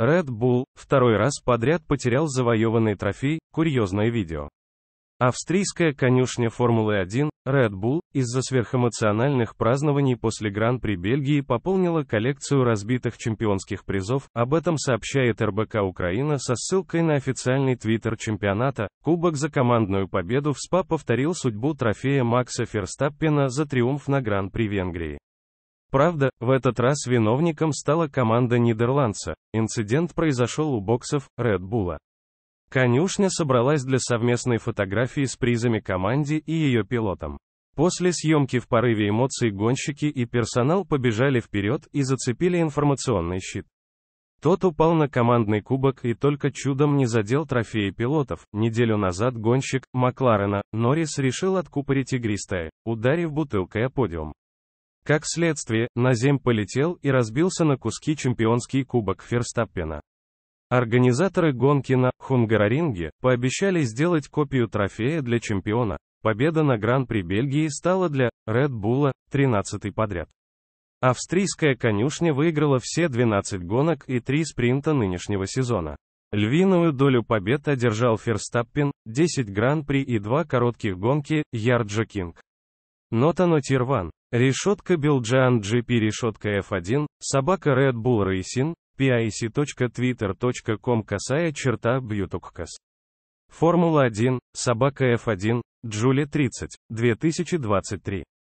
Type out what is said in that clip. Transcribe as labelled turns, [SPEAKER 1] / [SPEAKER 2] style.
[SPEAKER 1] Red Bull второй раз подряд потерял завоеванный трофей, курьезное видео. Австрийская конюшня Формулы-1, Red Bull, из-за сверхэмоциональных празднований после Гран-при Бельгии пополнила коллекцию разбитых чемпионских призов, об этом сообщает РБК Украина со ссылкой на официальный твиттер чемпионата. Кубок за командную победу в СПА повторил судьбу трофея Макса Ферстаппена за триумф на Гран-при Венгрии. Правда, в этот раз виновником стала команда нидерландца. Инцидент произошел у боксов Red Bull. Конюшня собралась для совместной фотографии с призами команде и ее пилотом. После съемки в порыве эмоций гонщики и персонал побежали вперед и зацепили информационный щит. Тот упал на командный кубок и только чудом не задел трофеи пилотов. Неделю назад гонщик Макларена Норрис решил откупорить игристое, ударив бутылкой о подиум. Как следствие, на земь полетел и разбился на куски чемпионский кубок Ферстаппена. Организаторы гонки на Хунгараринге пообещали сделать копию трофея для чемпиона. Победа на Гран-при Бельгии стала для Red Bull 13-й подряд. Австрийская конюшня выиграла все 12 гонок и 3 спринта нынешнего сезона. Львиную долю побед одержал Ферстаппин, 10 Гран-при и 2 коротких гонки, Ярджо Кинг. Нота Нотирван. Решетка Билджан GP решетка F1, собака Red Bull Racing, pic.twitter.com косая черта бьютуккас. Формула 1, собака F1, Джули 30, 2023.